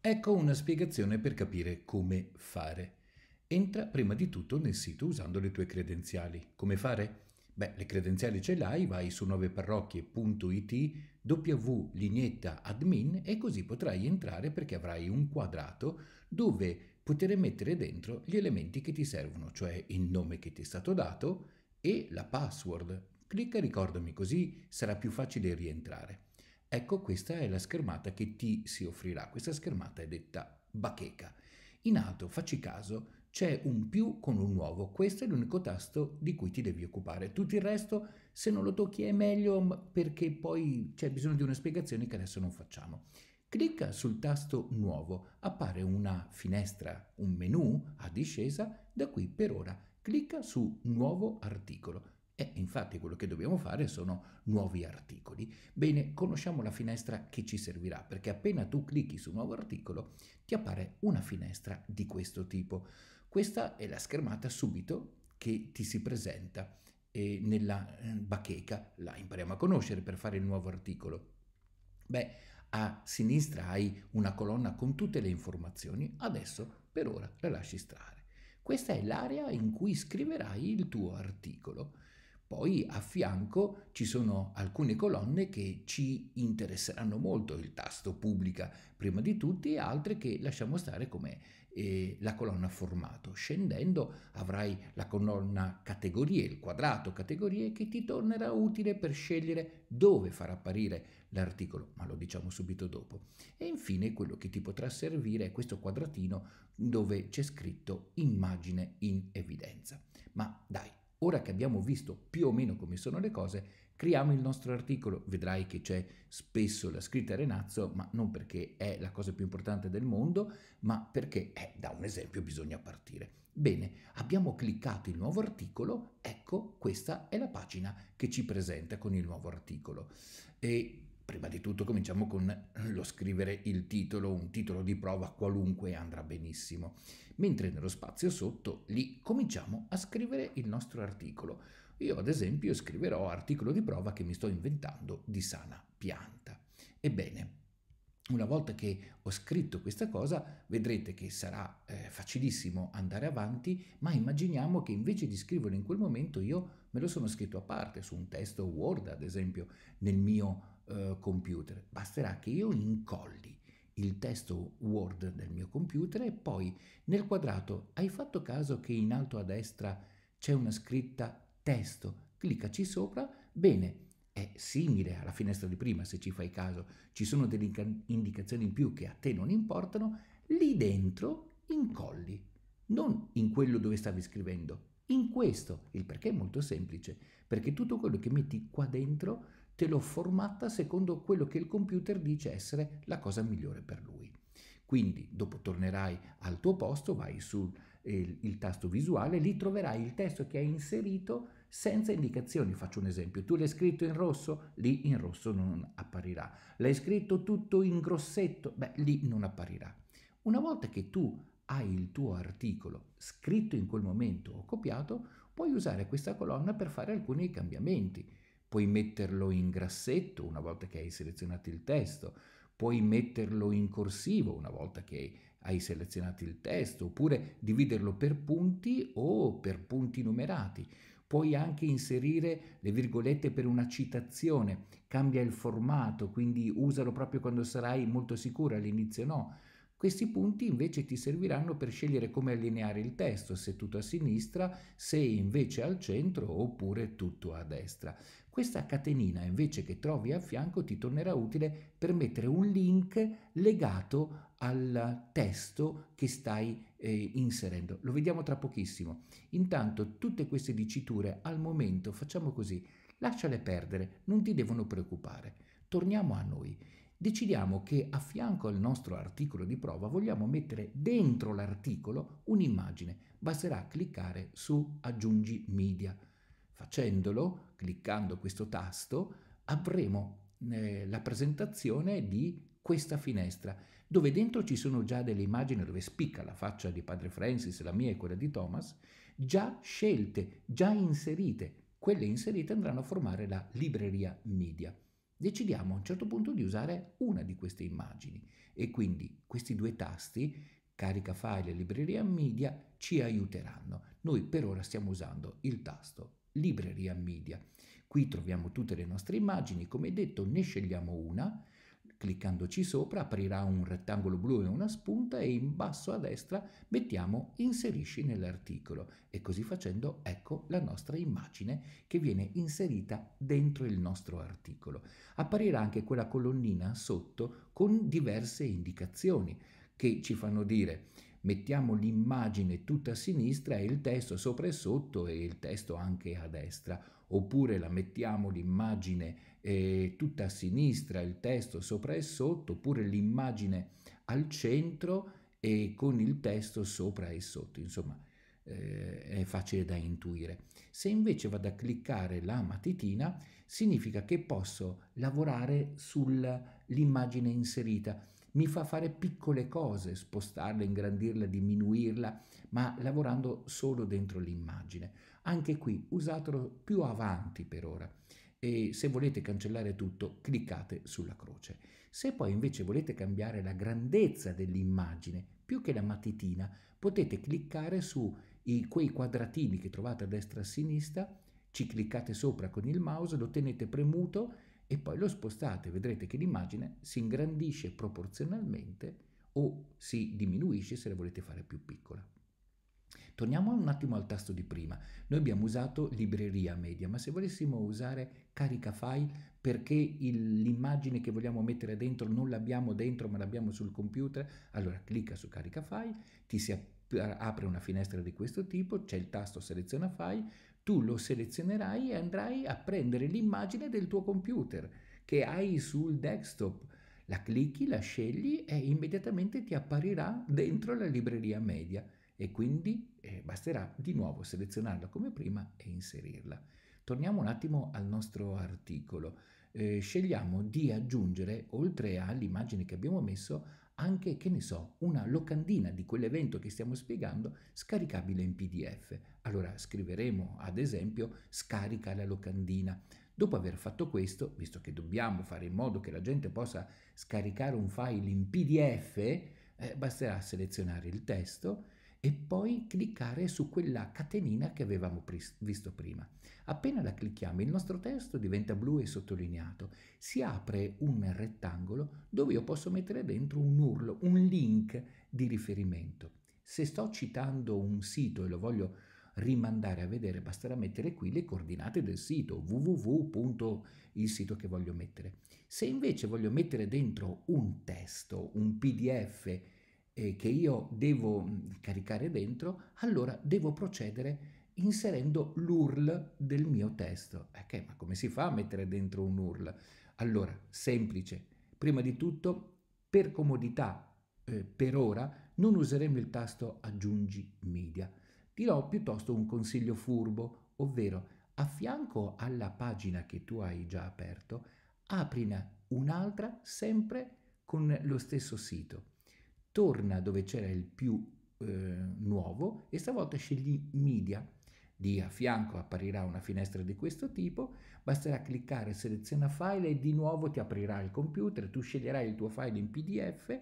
Ecco una spiegazione per capire come fare. Entra prima di tutto nel sito usando le tue credenziali. Come fare? Beh, le credenziali ce l'hai, vai su 9parrocchie.it, w admin e così potrai entrare perché avrai un quadrato dove poter mettere dentro gli elementi che ti servono, cioè il nome che ti è stato dato e la password. Clicca ricordami così sarà più facile rientrare. Ecco, questa è la schermata che ti si offrirà. Questa schermata è detta bacheca. In alto, facci caso, c'è un più con un nuovo. Questo è l'unico tasto di cui ti devi occupare. Tutto il resto, se non lo tocchi, è meglio perché poi c'è bisogno di una spiegazione che adesso non facciamo. Clicca sul tasto Nuovo, appare una finestra, un menu a discesa, da qui per ora clicca su Nuovo articolo. E infatti quello che dobbiamo fare sono nuovi articoli. Bene, conosciamo la finestra che ci servirà, perché appena tu clicchi su nuovo articolo ti appare una finestra di questo tipo. Questa è la schermata subito che ti si presenta eh, nella eh, bacheca, la impariamo a conoscere per fare il nuovo articolo. Beh, a sinistra hai una colonna con tutte le informazioni, adesso per ora la lasci stare. Questa è l'area in cui scriverai il tuo articolo. Poi a fianco ci sono alcune colonne che ci interesseranno molto, il tasto pubblica prima di tutti e altre che lasciamo stare come eh, la colonna formato. Scendendo avrai la colonna categorie, il quadrato categorie che ti tornerà utile per scegliere dove far apparire l'articolo, ma lo diciamo subito dopo. E infine quello che ti potrà servire è questo quadratino dove c'è scritto immagine in evidenza. Ma dai, Ora che abbiamo visto più o meno come sono le cose, creiamo il nostro articolo. Vedrai che c'è spesso la scritta Renazzo, ma non perché è la cosa più importante del mondo, ma perché è eh, da un esempio bisogna partire. Bene, abbiamo cliccato il nuovo articolo, ecco questa è la pagina che ci presenta con il nuovo articolo. E Prima di tutto cominciamo con eh, lo scrivere il titolo, un titolo di prova qualunque andrà benissimo, mentre nello spazio sotto lì cominciamo a scrivere il nostro articolo. Io ad esempio scriverò articolo di prova che mi sto inventando di sana pianta. Ebbene, una volta che ho scritto questa cosa vedrete che sarà eh, facilissimo andare avanti, ma immaginiamo che invece di scriverlo in quel momento io me lo sono scritto a parte su un testo Word, ad esempio, nel mio eh, computer. Basterà che io incolli il testo Word del mio computer e poi nel quadrato hai fatto caso che in alto a destra c'è una scritta testo, cliccaci sopra, bene, è simile alla finestra di prima se ci fai caso, ci sono delle indicazioni in più che a te non importano, lì dentro incolli, non in quello dove stavi scrivendo, in questo. Il perché è molto semplice, perché tutto quello che metti qua dentro te l'ho formata secondo quello che il computer dice essere la cosa migliore per lui. Quindi dopo tornerai al tuo posto, vai sul eh, il tasto visuale, lì troverai il testo che hai inserito senza indicazioni. Faccio un esempio, tu l'hai scritto in rosso, lì in rosso non apparirà. L'hai scritto tutto in grossetto, beh, lì non apparirà. Una volta che tu hai il tuo articolo scritto in quel momento o copiato, puoi usare questa colonna per fare alcuni cambiamenti puoi metterlo in grassetto una volta che hai selezionato il testo, puoi metterlo in corsivo una volta che hai selezionato il testo, oppure dividerlo per punti o per punti numerati. Puoi anche inserire le virgolette per una citazione, cambia il formato, quindi usalo proprio quando sarai molto sicuro, all'inizio no. Questi punti invece ti serviranno per scegliere come allineare il testo, se tutto a sinistra, se invece al centro oppure tutto a destra. Questa catenina invece che trovi a fianco ti tornerà utile per mettere un link legato al testo che stai eh, inserendo. Lo vediamo tra pochissimo. Intanto tutte queste diciture al momento facciamo così, lasciale perdere, non ti devono preoccupare. Torniamo a noi. Decidiamo che a fianco al nostro articolo di prova vogliamo mettere dentro l'articolo un'immagine. Basterà cliccare su aggiungi media Facendolo, cliccando questo tasto, avremo eh, la presentazione di questa finestra, dove dentro ci sono già delle immagini dove spicca la faccia di padre Francis, la mia e quella di Thomas, già scelte, già inserite. Quelle inserite andranno a formare la libreria media. Decidiamo a un certo punto di usare una di queste immagini e quindi questi due tasti, carica file e libreria media, ci aiuteranno. Noi per ora stiamo usando il tasto Libreria Media. Qui troviamo tutte le nostre immagini, come detto ne scegliamo una, cliccandoci sopra aprirà un rettangolo blu e una spunta e in basso a destra mettiamo inserisci nell'articolo e così facendo ecco la nostra immagine che viene inserita dentro il nostro articolo. Apparirà anche quella colonnina sotto con diverse indicazioni che ci fanno dire mettiamo l'immagine tutta a sinistra e il testo sopra e sotto e il testo anche a destra, oppure la mettiamo l'immagine eh, tutta a sinistra, il testo sopra e sotto, oppure l'immagine al centro e con il testo sopra e sotto, insomma eh, è facile da intuire. Se invece vado a cliccare la matitina significa che posso lavorare sull'immagine inserita mi fa fare piccole cose, spostarla, ingrandirla, diminuirla, ma lavorando solo dentro l'immagine. Anche qui usatelo più avanti per ora e se volete cancellare tutto cliccate sulla croce. Se poi invece volete cambiare la grandezza dell'immagine più che la matitina potete cliccare su i, quei quadratini che trovate a destra e a sinistra, ci cliccate sopra con il mouse, lo tenete premuto e poi lo spostate, vedrete che l'immagine si ingrandisce proporzionalmente o si diminuisce se la volete fare più piccola. Torniamo un attimo al tasto di prima. Noi abbiamo usato libreria media, ma se volessimo usare carica file perché l'immagine che vogliamo mettere dentro non l'abbiamo dentro ma l'abbiamo sul computer, allora clicca su carica file, ti si apre una finestra di questo tipo, c'è il tasto seleziona file, tu lo selezionerai e andrai a prendere l'immagine del tuo computer che hai sul desktop. La clicchi, la scegli e immediatamente ti apparirà dentro la libreria media e quindi eh, basterà di nuovo selezionarla come prima e inserirla. Torniamo un attimo al nostro articolo. Eh, scegliamo di aggiungere, oltre all'immagine che abbiamo messo, anche, che ne so, una locandina di quell'evento che stiamo spiegando scaricabile in PDF. Allora scriveremo, ad esempio, scarica la locandina. Dopo aver fatto questo, visto che dobbiamo fare in modo che la gente possa scaricare un file in PDF, eh, basterà selezionare il testo e poi cliccare su quella catenina che avevamo visto prima. Appena la clicchiamo il nostro testo diventa blu e sottolineato, si apre un rettangolo dove io posso mettere dentro un urlo, un link di riferimento. Se sto citando un sito e lo voglio rimandare a vedere, basterà mettere qui le coordinate del sito www. il sito che voglio mettere. Se invece voglio mettere dentro un testo, un PDF eh, che io devo mm, caricare dentro, allora devo procedere inserendo l'URL del mio testo. Ok, eh, ma come si fa a mettere dentro un URL? Allora, semplice. Prima di tutto, per comodità, eh, per ora, non useremo il tasto aggiungi media. Ti do piuttosto un consiglio furbo, ovvero a fianco alla pagina che tu hai già aperto, aprina un'altra sempre con lo stesso sito torna dove c'era il più eh, nuovo e stavolta scegli media. Di a fianco apparirà una finestra di questo tipo, basterà cliccare seleziona file e di nuovo ti aprirà il computer, tu sceglierai il tuo file in PDF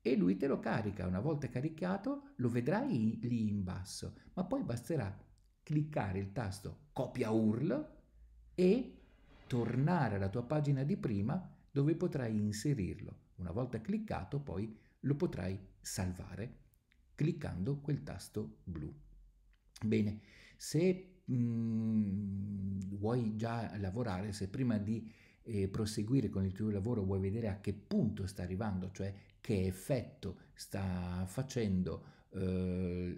e lui te lo carica. Una volta caricato lo vedrai lì in basso, ma poi basterà cliccare il tasto copia URL e tornare alla tua pagina di prima dove potrai inserirlo. Una volta cliccato poi lo potrai salvare cliccando quel tasto blu. Bene, se mh, mm, vuoi già lavorare, se prima di eh, proseguire con il tuo lavoro vuoi vedere a che punto sta arrivando, cioè che effetto sta facendo eh,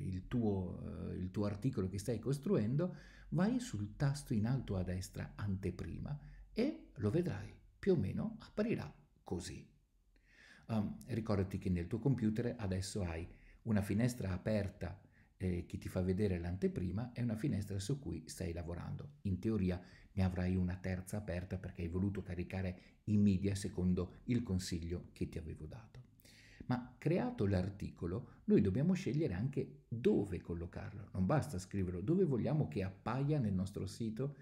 il, tuo, eh, il tuo articolo che stai costruendo, vai sul tasto in alto a destra anteprima e lo vedrai più o meno apparirà così. Um, ricordati che nel tuo computer adesso hai una finestra aperta eh, che ti fa vedere l'anteprima e una finestra su cui stai lavorando. In teoria ne avrai una terza aperta perché hai voluto caricare i media secondo il consiglio che ti avevo dato. Ma creato l'articolo, noi dobbiamo scegliere anche dove collocarlo. Non basta scriverlo dove vogliamo che appaia nel nostro sito.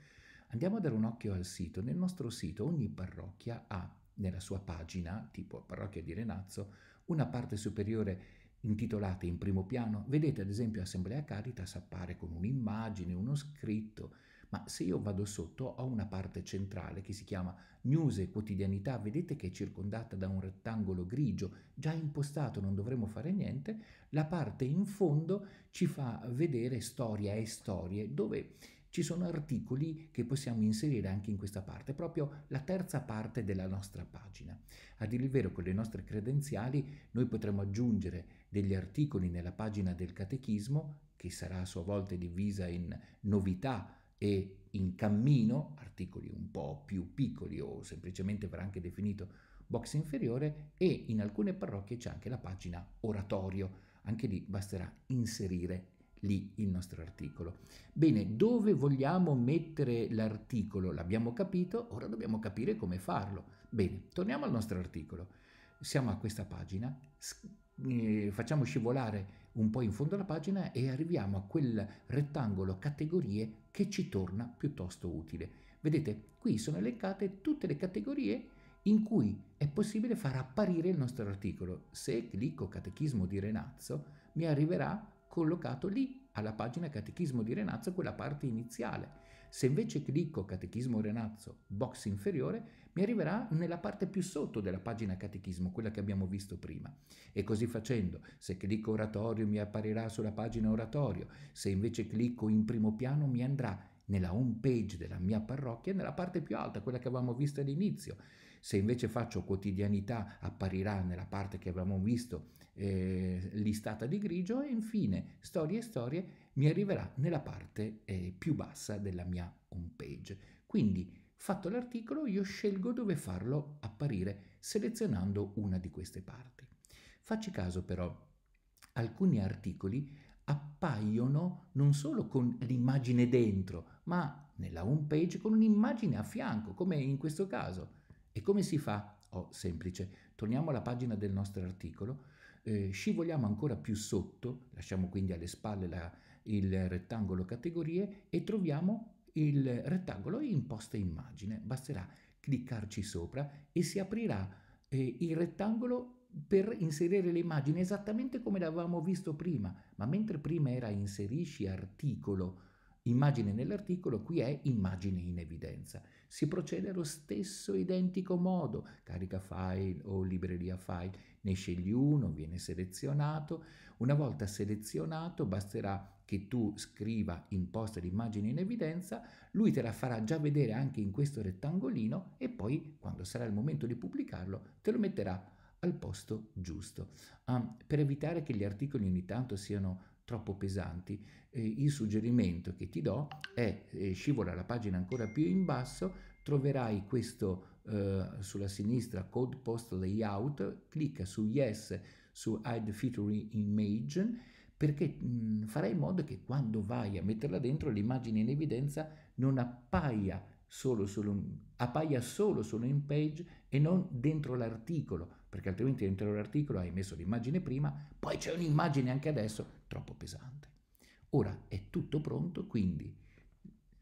Andiamo a dare un occhio al sito. Nel nostro sito ogni parrocchia ha nella sua pagina, tipo Parrocchia di Renazzo, una parte superiore intitolata in primo piano, vedete ad esempio Assemblea Caritas appare con un'immagine, uno scritto, ma se io vado sotto ho una parte centrale che si chiama News e quotidianità, vedete che è circondata da un rettangolo grigio, già impostato, non dovremmo fare niente, la parte in fondo ci fa vedere storia e storie dove ci sono articoli che possiamo inserire anche in questa parte, proprio la terza parte della nostra pagina. A dire vero, con le nostre credenziali noi potremo aggiungere degli articoli nella pagina del catechismo, che sarà a sua volta divisa in novità e in cammino, articoli un po' più piccoli o semplicemente verrà anche definito box inferiore e in alcune parrocchie c'è anche la pagina oratorio, anche lì basterà inserire lì il nostro articolo. Bene, dove vogliamo mettere l'articolo? L'abbiamo capito, ora dobbiamo capire come farlo. Bene, torniamo al nostro articolo. Siamo a questa pagina, eh, facciamo scivolare un po' in fondo alla pagina e arriviamo a quel rettangolo categorie che ci torna piuttosto utile. Vedete, qui sono elencate tutte le categorie in cui è possibile far apparire il nostro articolo. Se clicco Catechismo di Renazzo, mi arriverà collocato lì alla pagina Catechismo di Renazzo, quella parte iniziale. Se invece clicco Catechismo Renazzo, box inferiore, mi arriverà nella parte più sotto della pagina Catechismo, quella che abbiamo visto prima. E così facendo, se clicco Oratorio mi apparirà sulla pagina Oratorio, se invece clicco in primo piano mi andrà nella home page della mia parrocchia, nella parte più alta, quella che avevamo visto all'inizio. Se invece faccio quotidianità apparirà nella parte che avevamo visto eh, listata di grigio e infine storie e storie mi arriverà nella parte eh, più bassa della mia home page. Quindi fatto l'articolo io scelgo dove farlo apparire selezionando una di queste parti. Facci caso però, alcuni articoli appaiono non solo con l'immagine dentro, ma nella home page con un'immagine a fianco, come in questo caso. E come si fa? Oh, semplice. Torniamo alla pagina del nostro articolo, eh, scivoliamo ancora più sotto, lasciamo quindi alle spalle la, il rettangolo categorie e troviamo il rettangolo imposta immagine. Basterà cliccarci sopra e si aprirà eh, il rettangolo per inserire le immagini esattamente come l'avevamo visto prima, ma mentre prima era inserisci articolo, immagine nell'articolo, qui è immagine in evidenza. Si procede allo stesso identico modo, carica file o libreria file, ne scegli uno, viene selezionato, una volta selezionato basterà che tu scriva in imposta l'immagine in evidenza, lui te la farà già vedere anche in questo rettangolino e poi quando sarà il momento di pubblicarlo te lo metterà al posto giusto. Ah, per evitare che gli articoli ogni tanto siano troppo pesanti, eh, il suggerimento che ti do è eh, scivola la pagina ancora più in basso, troverai questo eh, sulla sinistra code post layout, clicca su yes su add featuring image perché mh, mm, farai in modo che quando vai a metterla dentro l'immagine in evidenza non appaia solo appaia solo sulla in page e non dentro l'articolo, perché altrimenti dentro l'articolo hai messo l'immagine prima, poi c'è un'immagine anche adesso, troppo pesante. Ora è tutto pronto, quindi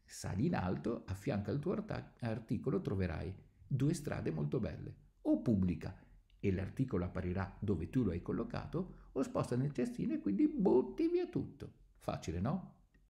sali in alto, a fianco al tuo articolo troverai due strade molto belle, o pubblica e l'articolo apparirà dove tu lo hai collocato, o sposta nel cestino e quindi butti via tutto. Facile, no?